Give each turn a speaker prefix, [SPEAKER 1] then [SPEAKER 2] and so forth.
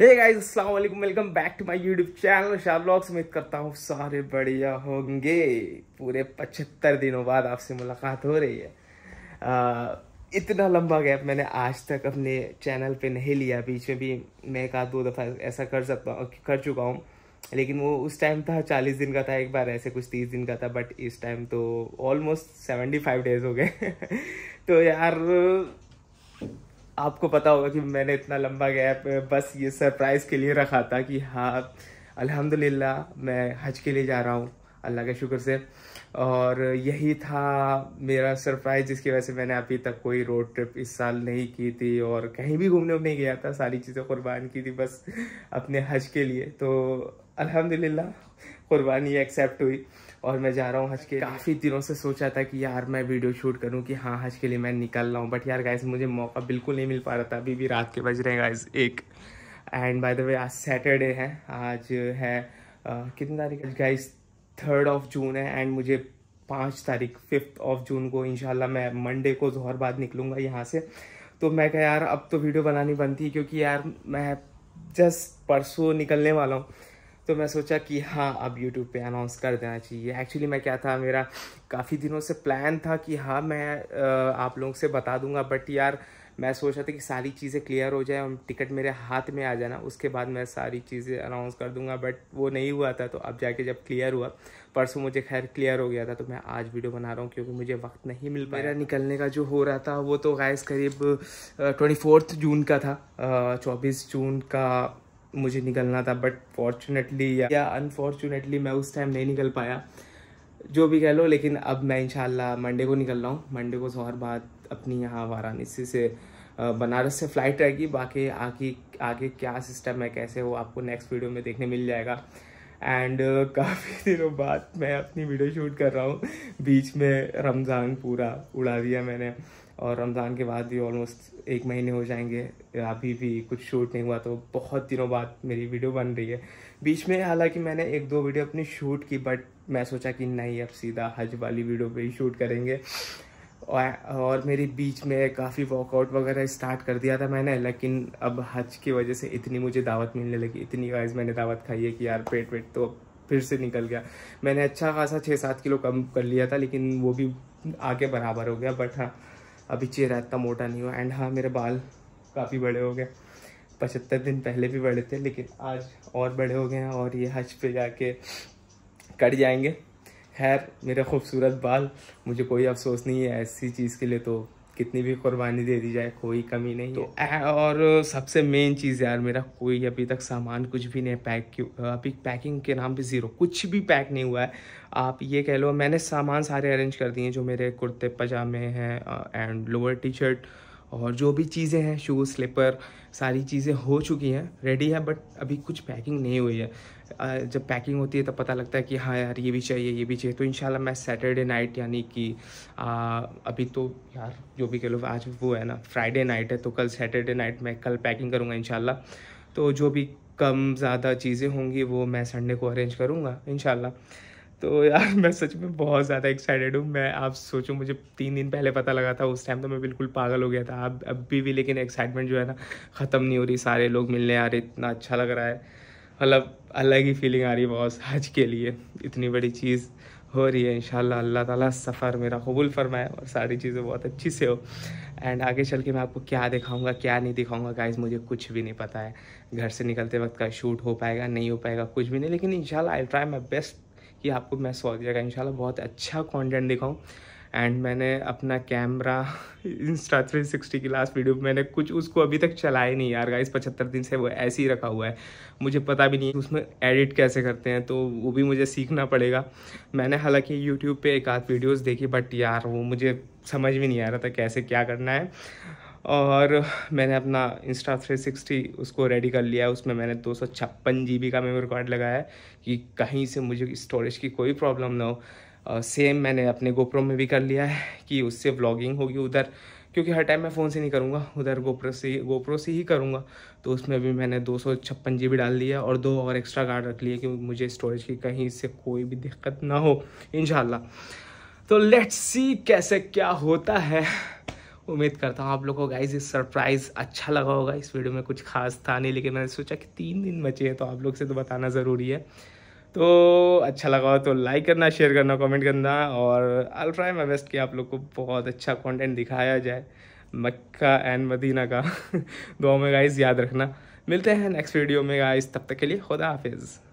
[SPEAKER 1] हे guys अस्सलाम वालेकुम welcome back to my YouTube channel Shah blogs उम्मीद करता हूँ सारे बढ़िया होंगे पूरे पचहत्तर दिनों बाद आपसे मुलाकात हो रही है आ, इतना लंबा गैप मैंने आज तक अपने चैनल पे नहीं लिया बीच में भी मैं एक दो दफ़ा ऐसा कर सकता हूँ कर चुका हूँ लेकिन वो उस टाइम था चालीस दिन का था एक बार ऐसे कुछ तीस दिन का था बट इस टाइम तो ऑलमोस्ट सेवेंटी फाइव डेज हो गए तो यार आपको पता होगा कि मैंने इतना लंबा गैप बस ये सरप्राइज़ के लिए रखा था कि हाँ अल्हम्दुलिल्लाह मैं हज के लिए जा रहा हूँ अल्लाह के शुक्र से और यही था मेरा सरप्राइज़ जिसकी वजह से मैंने अभी तक कोई रोड ट्रिप इस साल नहीं की थी और कहीं भी घूमने नहीं गया था सारी चीज़ें कुर्बान की थी बस अपने हज के लिए तो अल्हम्दुलिल्लाह कुर्बानी एक्सेप्ट हुई और मैं जा रहा हूँ हज के काफ़ी दिनों से सोचा था कि यार मैं वीडियो शूट करूँ कि हाँ हज के लिए मैं निकल रहा हूँ बट यार गाइस मुझे मौका बिल्कुल नहीं मिल पा रहा था अभी भी रात के बज रहे हैं गाइस एक एंड बाय द वे आज सैटरडे है आज है कितनी तारीख गाइस थर्ड ऑफ जून है एंड मुझे पाँच तारीख फिफ्थ ऑफ जून को इनशाला मैं मंडे को जोहर बाद निकलूँगा यहाँ से तो मैं कह यार अब तो वीडियो बनानी बनती है क्योंकि यार मैं जस्ट परसों निकलने वाला हूँ तो मैं सोचा कि हाँ अब यूट्यूब पे अनाउंस कर देना चाहिए एक्चुअली मैं क्या था मेरा काफ़ी दिनों से प्लान था कि हाँ मैं आप लोगों से बता दूंगा बट यार मैं सोच रहा था कि सारी चीज़ें क्लियर हो जाए और टिकट मेरे हाथ में आ जाना उसके बाद मैं सारी चीज़ें अनाउंस कर दूंगा बट वो नहीं हुआ था तो अब जाके जब क्लियर हुआ परसों मुझे खैर क्लियर हो गया था तो मैं आज वीडियो बना रहा हूँ क्योंकि मुझे वक्त नहीं मिल पाया निकलने का जो हो रहा था वो तो गैस करीब ट्वेंटी जून का था चौबीस जून का मुझे निकलना था बट फॉर्चुनेटली या अनफॉर्चुनेटली मैं उस टाइम नहीं निकल पाया जो भी कह लो लेकिन अब मैं इंशाल्लाह मंडे को निकल रहा हूँ मंडे को सोहर बाद अपनी यहाँ वाराणसी से बनारस से फ़्लाइट रहेगी बाकी आगे आगे क्या सिस्टम है कैसे वो आपको नेक्स्ट वीडियो में देखने मिल जाएगा एंड uh, काफ़ी दिनों बाद मैं अपनी वीडियो शूट कर रहा हूँ बीच में रमज़ान पूरा उड़ा दिया मैंने और रमज़ान के बाद भी ऑलमोस्ट एक महीने हो जाएंगे अभी भी कुछ शूट नहीं हुआ तो बहुत दिनों बाद मेरी वीडियो बन रही है बीच में हालांकि मैंने एक दो वीडियो अपनी शूट की बट मैं सोचा कि नहीं अब सीधा हज वाली वीडियो पे ही शूट करेंगे और मेरी बीच में काफ़ी वर्कआउट वगैरह स्टार्ट कर दिया था मैंने लेकिन अब हज की वजह से इतनी मुझे दावत मिलने लगी इतनी वाइज मैंने दावत खाई है कि यार पेट वेट तो फिर से निकल गया मैंने अच्छा खासा छः सात किलो कम कर लिया था लेकिन वो भी आगे बराबर हो गया बट हाँ अभी चेहरा इतना मोटा नहीं हुआ एंड हाँ मेरे बाल काफ़ी बड़े हो गए पचहत्तर दिन पहले भी बड़े थे लेकिन आज और बड़े हो गए हैं और ये हज पे जाके कट जाएंगे खैर मेरे खूबसूरत बाल मुझे कोई अफसोस नहीं है ऐसी चीज़ के लिए तो कितनी भी कुर्बानी दे दी जाए कोई कमी नहीं तो है। और सबसे मेन चीज़ यार मेरा कोई अभी तक सामान कुछ भी नहीं पैक क्यों अभी पैकिंग के नाम पे ज़ीरो कुछ भी पैक नहीं हुआ है आप ये कह लो मैंने सामान सारे अरेंज कर दिए जो मेरे कुर्ते पजामे हैं एंड लोअर टी शर्ट और जो भी चीज़ें हैं शूज़ स्लीपर सारी चीज़ें हो चुकी हैं रेडी है बट अभी कुछ पैकिंग नहीं हुई है जब पैकिंग होती है तब पता लगता है कि हाँ यार ये भी चाहिए ये भी चाहिए तो इन मैं सैटरडे नाइट यानी कि अभी तो यार जो भी कह लो आज वो है ना फ्राइडे नाइट है तो कल सैटरडे नाइट मैं कल पैकिंग करूँगा इन तो जो भी कम ज़्यादा चीज़ें होंगी वो मैं संडे को अरेंज करूँगा इन तो यार मैं सच में बहुत ज़्यादा एक्साइटेड हूँ मैं आप सोचो मुझे तीन दिन पहले पता लगा था उस टाइम तो मैं बिल्कुल पागल हो गया था अब अभी भी लेकिन एक्साइटमेंट जो है ना ख़त्म नहीं हो रही सारे लोग मिलने आ रहे इतना अच्छा लग रहा है मतलब अलग ही फीलिंग आ रही है बॉस आज के लिए इतनी बड़ी चीज़ हो रही है इन अल्लाह ताला सफ़र मेरा कबूल फरमाए और सारी चीज़ें बहुत अच्छी से हो एंड आगे चल के मैं आपको क्या दिखाऊंगा क्या नहीं दिखाऊंगा गाइज मुझे कुछ भी नहीं पता है घर से निकलते वक्त का शूट हो पाएगा नहीं हो पाएगा कुछ भी नहीं लेकिन इन आई ट्राई माई बेस्ट कि आपको मैं सौ का इन बहुत अच्छा कॉन्टेंट दिखाऊँ एंड मैंने अपना कैमरा इंस्टा थ्री सिक्सटी की लास्ट वीडियो मैंने कुछ उसको अभी तक चलाया नहीं यार गाइस पचहत्तर दिन से वो ऐसे ही रखा हुआ है मुझे पता भी नहीं उसमें एडिट कैसे करते हैं तो वो भी मुझे सीखना पड़ेगा मैंने हालांकि यूट्यूब पे एक आध वीडियोस देखी बट यार वो मुझे समझ भी नहीं आ रहा था कैसे क्या करना है और मैंने अपना इंस्टा थ्री सिक्सटी उसको रेडी कर लिया उसमें मैंने दो सौ छप्पन जी बी का मेमोरी कार्ड लगाया है कि कहीं से मुझे स्टोरेज की कोई प्रॉब्लम ना हो सेम uh, मैंने अपने गोप्रो में भी कर लिया है कि उससे व्लॉगिंग होगी उधर क्योंकि हर टाइम मैं फ़ोन से नहीं करूँगा उधर गोप्रो से गोप्रो से ही करूँगा तो उसमें भी मैंने दो सौ छप्पन जी बी डाल लिया और दो और एक्स्ट्रा कार्ड रख लिए कि मुझे स्टोरेज की कहीं इससे कोई भी दिक्कत ना हो इन तो लेट्स सी कैसे क्या होता है उम्मीद करता हूँ आप लोगों को गाइज इस सरप्राइज़ अच्छा लगा होगा इस वीडियो में कुछ खास था नहीं लेकिन मैंने सोचा कि तीन दिन बचे हैं तो आप लोग से तो बताना ज़रूरी है तो अच्छा लगा हो तो लाइक करना शेयर करना कमेंट करना और आई ट्राई माई बेस्ट कि आप लोग को बहुत अच्छा कंटेंट दिखाया जाए मक्का एंड मदीना का दो में गाइज याद रखना मिलते हैं नेक्स्ट वीडियो में गाइज तब तक के लिए खुदा हाफिज़